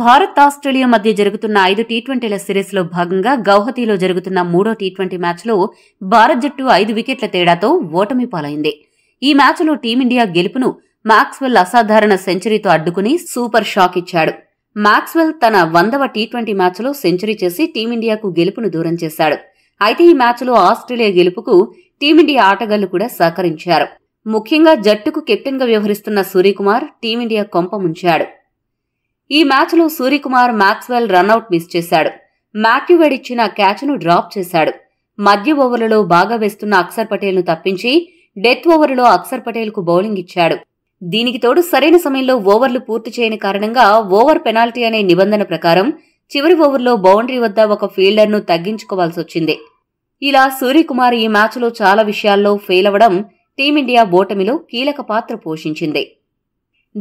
Bharat Australia మధ్య జరుగుతున్న ఐదు టీ ట్వంటీల సిరీస్లో భాగంగా గౌహతిలో జరుగుతున్న మూడో టీ ట్వంటీ మ్యాచ్లో భారత్ జట్టు ఐదు వికెట్ల తేడాతో ఓటమి పాలైంది ఈ మ్యాచ్లో టీమిండియా గెలుపును మాక్స్వెల్ అసాధారణ సెంచరీతో అడ్డుకుని సూపర్ షాక్ ఇచ్చాడు మాక్స్వెల్ తన వందవ టీ ట్వంటీ మ్యాచ్లో సెంచరీ చేసి టీమిండియాకు గెలుపును దూరం చేశాడు అయితే ఈ మ్యాచ్లో ఆస్ట్రేలియా గెలుపుకు టీమిండియా ఆటగాళ్లు కూడా సహకరించారు ముఖ్యంగా జట్టుకు కెప్టెన్గా వ్యవహరిస్తున్న సూర్యకుమార్ టీమిండియా కొంపముంచాడు ఈ మ్యాచ్లో సూర్యకుమార్ మ్యాక్స్వెల్ రన్అట్ మిస్ చేశాడు మ్యాక్యువెడ్ ఇచ్చిన క్యాచ్ను డ్రాప్ చేశాడు మధ్య ఓవర్లలో బాగా వేస్తున్న పటేల్ పటేల్ను తప్పించి డెత్ ఓవర్లో పటేల్ పటేల్కు బౌలింగ్ ఇచ్చాడు దీనికి తోడు సరైన సమయంలో ఓవర్లు పూర్తి చేయని కారణంగా ఓవర్ పెనాల్టీ అనే నిబంధన ప్రకారం చివరి ఓవర్లో బౌండరీ వద్ద ఒక ఫీల్డర్ను తగ్గించుకోవాల్సి వచ్చింది ఇలా సూర్యకుమార్ ఈ మ్యాచ్లో చాలా విషయాల్లో ఫెయిల్ అవ్వడం టీమిండియా ఓటమిలో కీలక పాత్ర పోషించింది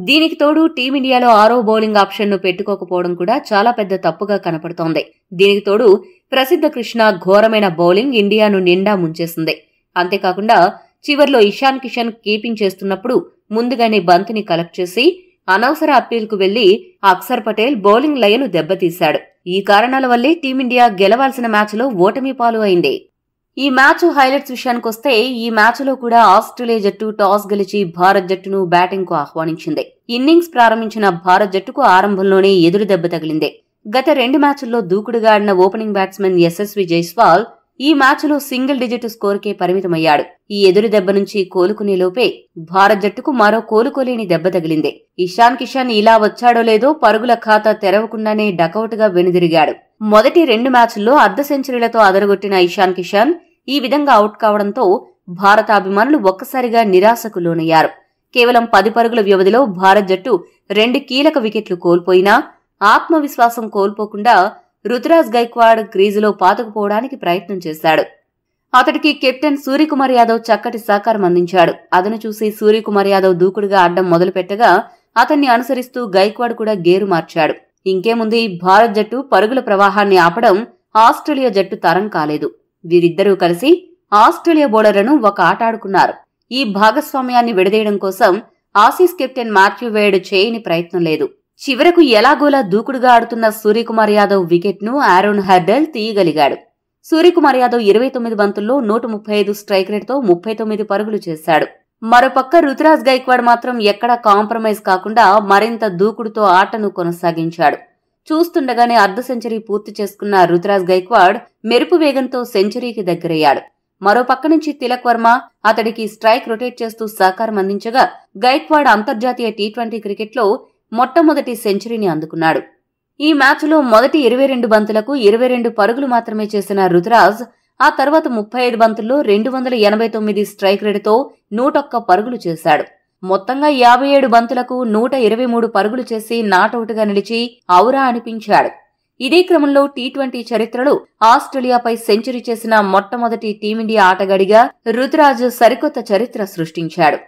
దీనికి తోడు టీమిండియాలో ఆరో బౌలింగ్ ఆప్షన్ను పెట్టుకోకపోవడం కూడా చాలా పెద్ద తప్పుగా కనపడుతోంది దీనికి తోడు ప్రసిద్ధ కృష్ణ ఘోరమైన బౌలింగ్ ఇండియాను నిండా ముంచేసింది అంతేకాకుండా చివర్లో ఇషాన్ కిషన్ కీపింగ్ చేస్తున్నప్పుడు ముందుగానే బంతిని కలెక్ట్ చేసి అనవసర అప్పీల్కు వెళ్లి అక్సర్ పటేల్ బౌలింగ్ లయను దెబ్బతీశాడు ఈ కారణాల వల్లే టీమిండియా గెలవాల్సిన మ్యాచ్లో ఓటమి పాలు అయింది ఈ మ్యాచ్ హైలైట్స్ విషయానికి వస్తే ఈ మ్యాచ్లో కూడా ఆస్ట్రేలియా జట్టు టాస్ గెలిచి భారత్ జట్టును బ్యాటింగ్కు ఆహ్వానించింది ఇన్నింగ్స్ ప్రారంభించిన భారత్ జట్టుకు ఆరంభంలోనే ఎదురు దెబ్బ తగిలింది గత రెండు మ్యాచ్ల్లో దూకుడుగా ఆడిన ఓపెనింగ్ బ్యాట్స్మెన్ యశస్వి జైస్వాల్ ఈ మ్యాచ్లో సింగిల్ డిజిట్ స్కోర్కే పరిమితమయ్యాడు ఈ ఎదురు దెబ్బ నుంచి కోలుకునే లోపే భారత్ జట్టుకు మరో కోలుకోలేని దెబ్బ తగిలింది ఇషాన్ కిషన్ ఇలా వచ్చాడో లేదో పరుగుల ఖాతా తెరవకుండానే డకౌట్గా వెనుదిరిగాడు మొదటి రెండు మ్యాచ్ల్లో అర్ధ సెంచరీలతో అదరగొట్టిన ఇషాన్ కిషన్ ఈ విధంగా అవుట్ కావడంతో భారత అభిమానులు ఒక్కసారిగా నిరాశకు లోనయ్యారు కేవలం పది పరుగుల వ్యవధిలో భారత్ జట్టు రెండు కీలక వికెట్లు కోల్పోయినా ఆత్మవిశ్వాసం కోల్పోకుండా రుతురాజ్ గైక్వాడ్ క్రీజులో పాతుకుపోవడానికి ప్రయత్నం చేశాడు అతడికి కెప్టెన్ సూర్యకుమార్ యాదవ్ చక్కటి సహకారం అందించాడు అదను చూసి సూర్యకుమార్ యాదవ్ దూకుడుగా ఆడడం మొదలుపెట్టగా అతన్ని అనుసరిస్తూ గైక్వాడ్ కూడా గేరు మార్చాడు ఇంకేముంది భారత్ జట్టు పరుగుల ప్రవాహాన్ని ఆపడం ఆస్ట్రేలియా జట్టు తరం కాలేదు వీరిద్దరూ కలిసి ఆస్ట్రేలియా బౌలర్లను ఒక ఆట ఆడుకున్నారు ఈ భాగస్వామ్యాన్ని విడదీయడం కోసం ఆసీస్ కెప్టెన్ మాథ్యూ వేడ్ చేయని ప్రయత్నం లేదు చివరకు ఎలాగోలా దూకుడుగా ఆడుతున్న సూర్యకుమార్ యాదవ్ వికెట్ను ఆరోన్ హర్డల్ తీయగలిగాడు సూర్యకుమార్ యాదవ్ ఇరవై తొమ్మిది బంతుల్లో నూట ముప్పై ఐదు స్ట్రైక్ రేట్తో ముప్పై తొమ్మిది పరుగులు చేశాడు మరోపక్క రుతురాజ్ గైక్వాడ్ మాత్రం ఎక్కడా కాంప్రమైజ్ కాకుండా మరింత దూకుడుతో ఆటను కొనసాగించాడు చూస్తుండగానే అర్ధ సెంచరీ పూర్తి చేసుకున్న రుతురాజ్ గైక్వాడ్ మెరుపు వేగంతో సెంచరీకి దగ్గరయ్యాడు మరో పక్క నుంచి తిలక్ వర్మ అతడికి స్ట్రైక్ రొటేట్ చేస్తూ సహకారం అందించగా గైక్వాడ్ అంతర్జాతీయ టీ ట్వంటీ క్రికెట్లో మొట్టమొదటి సెంచరీని అందుకున్నాడు ఈ మ్యాచ్లో మొదటి ఇరవై రెండు బంతులకు ఇరవై రెండు పరుగులు మాత్రమే చేసిన రుతురాజ్ ఆ తర్వాత ముప్పై ఐదు బంతుల్లో రెండు వందల ఎనభై తొమ్మిది స్ట్రైక్ రేటుతో నూటొక్క పరుగులు చేశాడు మొత్తంగా యాభై ఏడు బంతులకు నూట ఇరవై మూడు పరుగులు చేసి నాటౌట్గా నిలిచి ఔరా అనిపించాడు ఇదే క్రమంలో టీ ట్వంటీ చరిత్రలో ఆస్ట్రేలియాపై సెంచరీ చేసిన మొట్టమొదటి టీమిండియా ఆటగాడిగా రుతురాజ్ సరికొత్త చరిత్ర సృష్టించాడు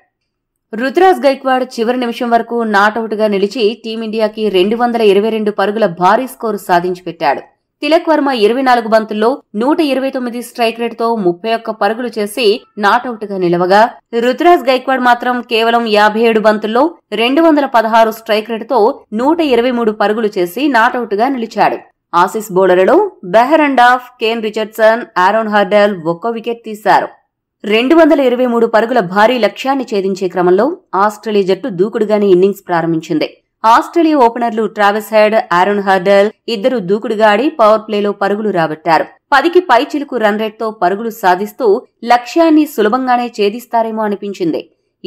రుతురాజ్ గైక్వాడ్ చివరి నిమిషం వరకు నాటౌట్గా నిలిచి టీమిండియాకి రెండు వందల ఇరవై రెండు పరుగుల భారీ స్కోరు సాధించి పెట్టాడు తిలక్ వర్మ ఇరవై నాలుగు బంతుల్లో నూట ఇరవై తొమ్మిది స్ట్రైక్ రేట్తో ముప్పై ఒక్క పరుగులు చేసి నాటౌట్ గా నిలవగా రుతురాజ్ గైక్వాడ్ మాత్రం కేవలం యాభై ఏడు బంతుల్లో రెండు వందల పదహారు స్ట్రైక్ రేట్తో నూట ఇరవై మూడు పరుగులు చేసి నాటౌట్ గా నిలిచాడు ఆసిస్ బౌలర్లు Behrendorff Kane Richardson Aaron Hardie ఒక్క వికెట్ తీశారు రెండు వందల ఇరవై మూడు పరుగుల భారీ లక్ష్యాన్ని ఛేదించే క్రమంలో ఆస్ట్రేలియా జట్టు దూకుడుగానే ఇన్నింగ్స్ ప్రారంభించింది ఆస్ట్రేలియా ఓపెనర్లు ట్రావెస్ హెడ్ ఆరోన్ హర్డల్ ఇద్దరు దూకుడుగా ఆడి పవర్ ప్లేలో పరుగులు రాబట్టారు పదికి పై చిలుకు రన్ రేట్తో పరుగులు సాధిస్తూ లక్ష్యాన్ని సులభంగానే ఛేదిస్తారేమో అనిపించింది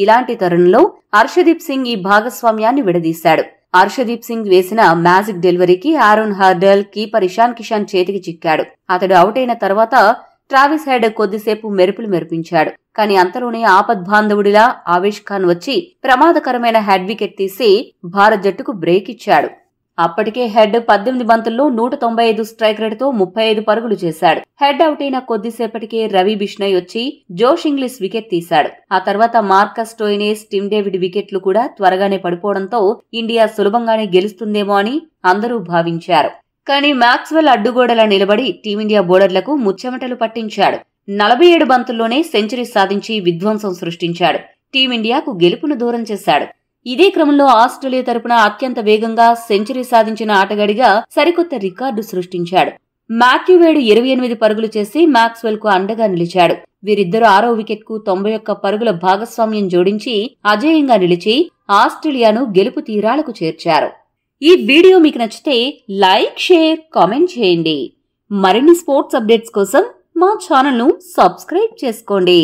ఇలాంటి తరుణంలో హర్షదీప్ సింగ్ ఈ భాగస్వామ్యాన్ని విడదీశాడు హర్షదీప్ సింగ్ వేసిన మ్యాజిక్ డెలివరీకి ఆరోన్ హార్డల్ కీపర్ ఇషాన్ కిషాన్ చేతికి చిక్కాడు అతడు అవుట్ అయిన తర్వాత ట్రావిస్ హెడ్ కొద్దిసేపు మెరుపులు మెరిపించాడు కానీ అంతలోనే ఆపద్భాంధవుడిలా ఆవేష్ ఖాన్ వచ్చి ప్రమాదకరమైన హెడ్ వికెట్ తీసి భారత్ జట్టుకు బ్రేక్ ఇచ్చాడు అప్పటికే హెడ్ పద్దెనిమిది బంతుల్లో నూట తొంభై ఐదు స్ట్రైక్ రేటుతో ముప్పై ఐదు పరుగులు చేశాడు హెడ్ అవుట్ అయిన కొద్దిసేపటికే రవి బిష్ణయ్ వచ్చి జోష్ ఇంగ్లీష్ వికెట్ తీశాడు ఆ తర్వాత మార్కస్ టోయినేస్ టిమ్ డేవిడ్ వికెట్లు కూడా త్వరగానే పడిపోవడంతో ఇండియా సులభంగానే గెలుస్తుందేమో అని అందరూ భావించారు కానీ మ్యాక్స్వెల్ అడ్డుగోడలా నిలబడి టీమిండియా బౌలర్లకు ముచ్చెమటలు పట్టించాడు నలభై ఏడు బంతుల్లోనే సెంచరీ సాధించి విధ్వంసం సృష్టించాడు టీమిండియాకు గెలుపును దూరం చేశాడు ఇదే క్రమంలో ఆస్ట్రేలియా తరపున అత్యంత వేగంగా సెంచరీ సాధించిన ఆటగాడిగా సరికొత్త రికార్డు సృష్టించాడు వేడు ఇరవై ఎనిమిది పరుగులు చేసి మాక్స్వెల్ కు అండగా నిలిచాడు వీరిద్దరూ ఆరో వికెట్ కు తొంభై ఒక్క పరుగుల భాగస్వామ్యం జోడించి అజేయంగా నిలిచి ఆస్ట్రేలియాను గెలుపు తీరాలకు చేర్చారు ఈ వీడియో మీకు నచ్చితే లైక్ షేర్ కామెంట్ చేయండి మరిన్ని స్పోర్ట్స్ అప్డేట్స్ కోసం మా ఛానల్ను సబ్స్క్రైబ్ చేసుకోండి